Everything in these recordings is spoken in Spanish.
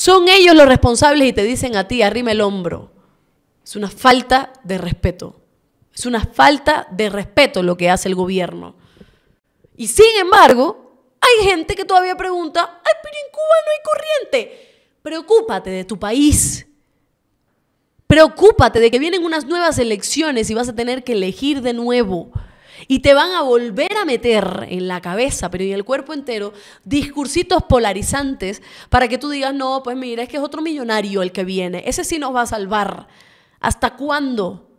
Son ellos los responsables y te dicen a ti, arrime el hombro. Es una falta de respeto. Es una falta de respeto lo que hace el gobierno. Y sin embargo, hay gente que todavía pregunta, ay, pero en Cuba no hay corriente. Preocúpate de tu país. Preocúpate de que vienen unas nuevas elecciones y vas a tener que elegir de nuevo y te van a volver a meter en la cabeza, pero en el cuerpo entero, discursitos polarizantes para que tú digas, no, pues mira, es que es otro millonario el que viene, ese sí nos va a salvar. ¿Hasta cuándo?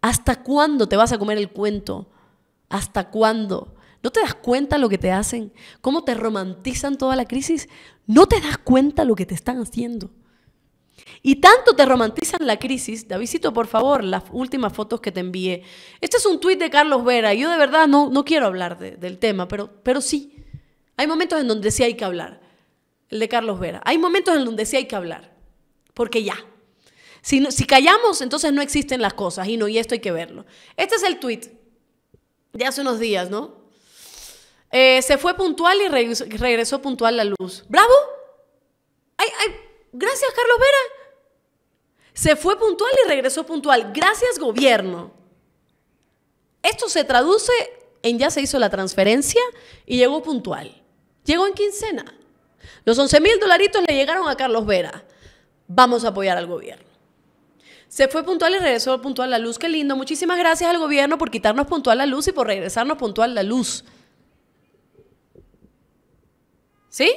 ¿Hasta cuándo te vas a comer el cuento? ¿Hasta cuándo? ¿No te das cuenta lo que te hacen? ¿Cómo te romantizan toda la crisis? ¿No te das cuenta lo que te están haciendo? Y tanto te romantizan la crisis, Davidito, por favor, las últimas fotos que te envié. Este es un tuit de Carlos Vera. Yo de verdad no, no quiero hablar del tema, pero, pero sí. Hay momentos en donde sí hay que hablar. El de Carlos Vera. Hay momentos en donde sí hay que hablar. Porque ya. Si, si callamos, entonces no existen las cosas. Y no, y esto hay que verlo. Este es el tweet de hace unos días, ¿no? Eh, se fue puntual y regresó, puntual la luz. ¡Bravo! Ay ay. Gracias, Carlos Vera. Se fue puntual y regresó puntual. Gracias, gobierno. Esto se traduce en ya se hizo la transferencia y llegó puntual. Llegó en quincena. Los 11 mil dolaritos le llegaron a Carlos Vera. Vamos a apoyar al gobierno. Se fue puntual y regresó puntual la luz. Qué lindo. Muchísimas gracias al gobierno por quitarnos puntual la luz y por regresarnos puntual la luz. ¿Sí?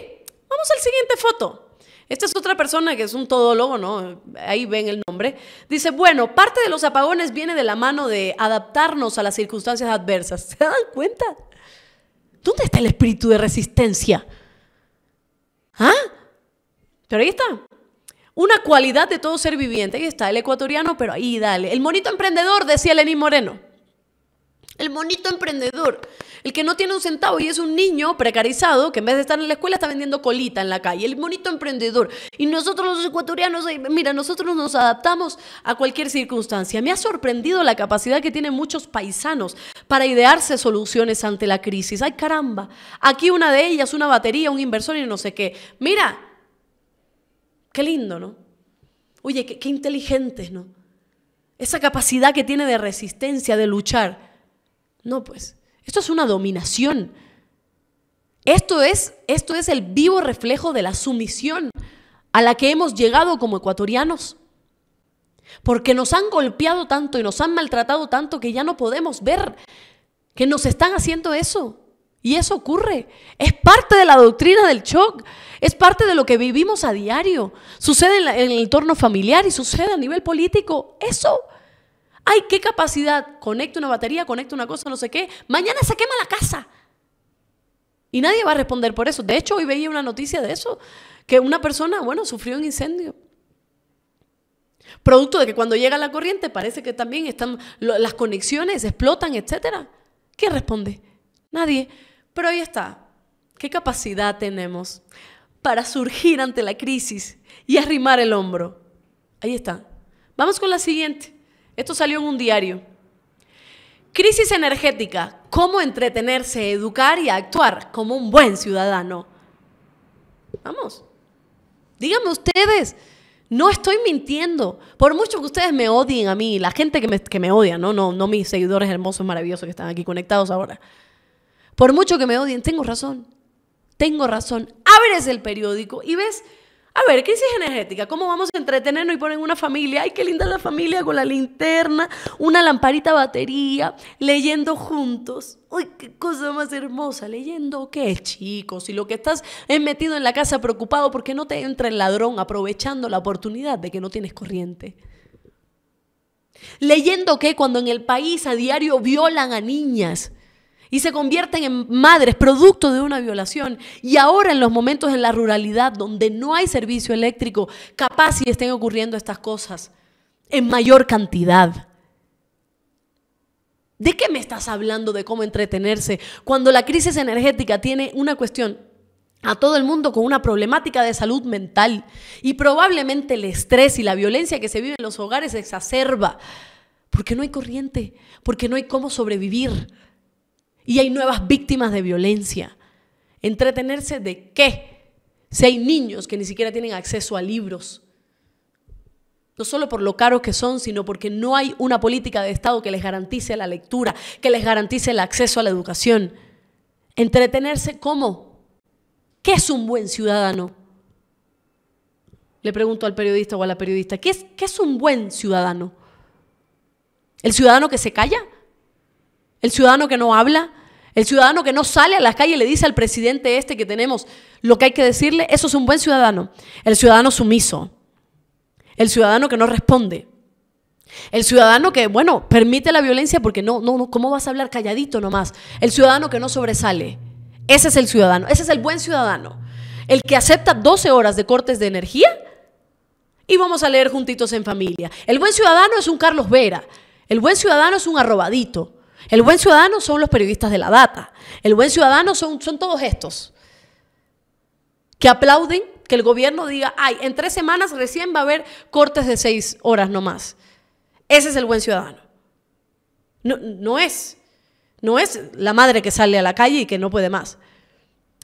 Vamos a la siguiente foto. Esta es otra persona que es un todólogo, ¿no? Ahí ven el nombre. Dice, bueno, parte de los apagones viene de la mano de adaptarnos a las circunstancias adversas. ¿Se dan cuenta? ¿Dónde está el espíritu de resistencia? ¿Ah? Pero ahí está. Una cualidad de todo ser viviente. Ahí está el ecuatoriano, pero ahí dale. El monito emprendedor, decía Lenín Moreno. El monito emprendedor, el que no tiene un centavo y es un niño precarizado que en vez de estar en la escuela está vendiendo colita en la calle, el monito emprendedor. Y nosotros los ecuatorianos, mira, nosotros nos adaptamos a cualquier circunstancia. Me ha sorprendido la capacidad que tienen muchos paisanos para idearse soluciones ante la crisis. Ay, caramba, aquí una de ellas, una batería, un inversor y no sé qué. Mira, qué lindo, ¿no? Oye, qué, qué inteligentes, ¿no? Esa capacidad que tiene de resistencia, de luchar. No, pues, esto es una dominación. Esto es, esto es el vivo reflejo de la sumisión a la que hemos llegado como ecuatorianos. Porque nos han golpeado tanto y nos han maltratado tanto que ya no podemos ver que nos están haciendo eso. Y eso ocurre. Es parte de la doctrina del shock. Es parte de lo que vivimos a diario. Sucede en, en el entorno familiar y sucede a nivel político. Eso ay, qué capacidad, conecta una batería, conecta una cosa, no sé qué, mañana se quema la casa. Y nadie va a responder por eso. De hecho, hoy veía una noticia de eso, que una persona, bueno, sufrió un incendio. Producto de que cuando llega la corriente parece que también están las conexiones explotan, etc. ¿Qué responde? Nadie. Pero ahí está. ¿Qué capacidad tenemos para surgir ante la crisis y arrimar el hombro? Ahí está. Vamos con la siguiente. Esto salió en un diario. Crisis energética, cómo entretenerse, educar y actuar como un buen ciudadano. Vamos, díganme ustedes, no estoy mintiendo. Por mucho que ustedes me odien a mí, la gente que me, que me odia, ¿no? No, no mis seguidores hermosos, maravillosos que están aquí conectados ahora. Por mucho que me odien, tengo razón. Tengo razón. Abres el periódico y ves a ver, crisis energética, ¿cómo vamos a entretenernos? Y ponen una familia, ay, qué linda la familia con la linterna, una lamparita batería, leyendo juntos. Uy, qué cosa más hermosa, leyendo qué, chicos. Si lo que estás es metido en la casa preocupado porque no te entra el ladrón aprovechando la oportunidad de que no tienes corriente. Leyendo qué cuando en el país a diario violan a niñas y se convierten en madres producto de una violación. Y ahora en los momentos en la ruralidad donde no hay servicio eléctrico, capaz si estén ocurriendo estas cosas en mayor cantidad. ¿De qué me estás hablando de cómo entretenerse cuando la crisis energética tiene una cuestión a todo el mundo con una problemática de salud mental y probablemente el estrés y la violencia que se vive en los hogares se exacerba porque no hay corriente, porque no hay cómo sobrevivir? y hay nuevas víctimas de violencia. ¿Entretenerse de qué? Si hay niños que ni siquiera tienen acceso a libros, no solo por lo caros que son, sino porque no hay una política de Estado que les garantice la lectura, que les garantice el acceso a la educación. ¿Entretenerse cómo? ¿Qué es un buen ciudadano? Le pregunto al periodista o a la periodista, ¿qué es, qué es un buen ciudadano? ¿El ciudadano que se calla? ¿El ciudadano que no habla? El ciudadano que no sale a la calle y le dice al presidente este que tenemos lo que hay que decirle, eso es un buen ciudadano. El ciudadano sumiso. El ciudadano que no responde. El ciudadano que, bueno, permite la violencia porque no, no, no, ¿cómo vas a hablar calladito nomás? El ciudadano que no sobresale. Ese es el ciudadano, ese es el buen ciudadano. El que acepta 12 horas de cortes de energía y vamos a leer juntitos en familia. El buen ciudadano es un Carlos Vera. El buen ciudadano es un arrobadito. El buen ciudadano son los periodistas de la data. El buen ciudadano son, son todos estos que aplauden que el gobierno diga, ay, en tres semanas recién va a haber cortes de seis horas nomás. Ese es el buen ciudadano. No, no es. No es la madre que sale a la calle y que no puede más.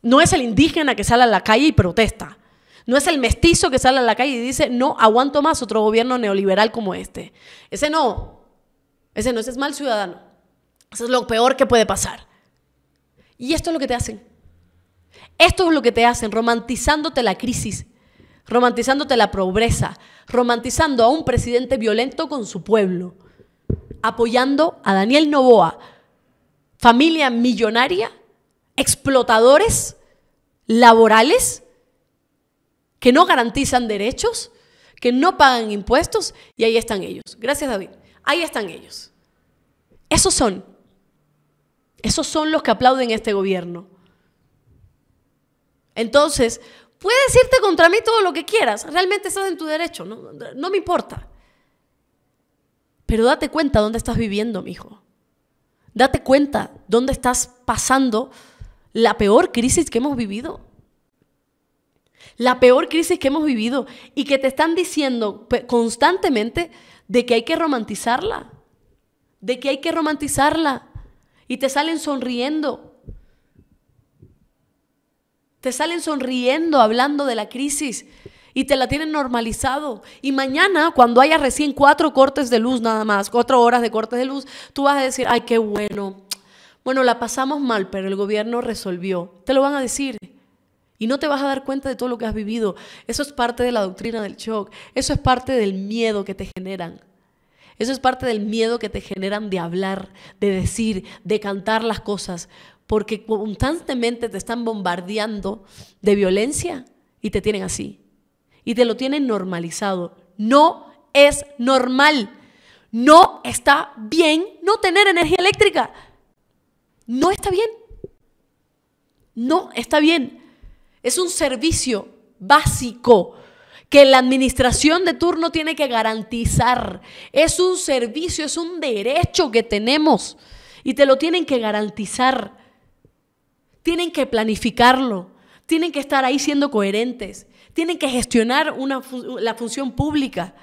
No es el indígena que sale a la calle y protesta. No es el mestizo que sale a la calle y dice, no aguanto más otro gobierno neoliberal como este. Ese no. Ese no, ese es mal ciudadano. Eso es lo peor que puede pasar. Y esto es lo que te hacen. Esto es lo que te hacen, romantizándote la crisis, romantizándote la pobreza, romantizando a un presidente violento con su pueblo, apoyando a Daniel Novoa, familia millonaria, explotadores laborales que no garantizan derechos, que no pagan impuestos, y ahí están ellos. Gracias David, ahí están ellos. Esos son esos son los que aplauden este gobierno. Entonces, puedes irte contra mí todo lo que quieras, realmente estás en tu derecho, no, me importa. Pero date cuenta dónde estás viviendo, mi hijo. Date cuenta dónde estás pasando la peor crisis que hemos vivido. La peor crisis que hemos vivido y que te están diciendo constantemente de que hay que romantizarla. De que hay que romantizarla y te salen sonriendo. Te salen sonriendo hablando de la crisis y te la tienen normalizado. Y mañana, cuando haya recién cuatro cortes de luz nada más, cuatro horas de cortes de luz, tú vas a decir, ay, qué bueno. Bueno, la pasamos mal, pero el gobierno resolvió. Te lo van a decir. Y no te vas a dar cuenta de todo lo que has vivido. Eso es parte de la doctrina del shock. Eso es parte del miedo que te generan. Eso es parte del miedo que te generan de hablar, de decir, de cantar las cosas, porque constantemente te están bombardeando de violencia y te tienen así. Y te lo tienen normalizado. No es normal. No está bien no tener energía eléctrica. No está bien. No está bien. Es un servicio básico que la administración de turno tiene que garantizar. Es un servicio, es un derecho que tenemos y te lo tienen que garantizar. Tienen que planificarlo, tienen que estar ahí siendo coherentes, tienen que gestionar la función pública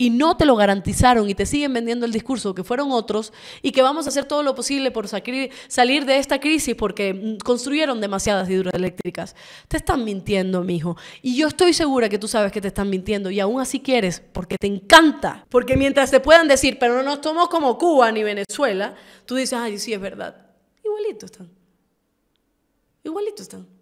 y no te lo garantizaron y te siguen vendiendo el discurso que fueron otros y que vamos a hacer todo lo posible por salir de esta crisis porque mm, construyeron demasiadas hidroeléctricas. Te están mintiendo, mijo. Y yo estoy segura que tú sabes que te están mintiendo y aún así quieres porque te encanta. Porque mientras te puedan decir, pero no nos tomamos como Cuba ni Venezuela, tú dices, ay, sí, es verdad. Igualito están. Igualito están.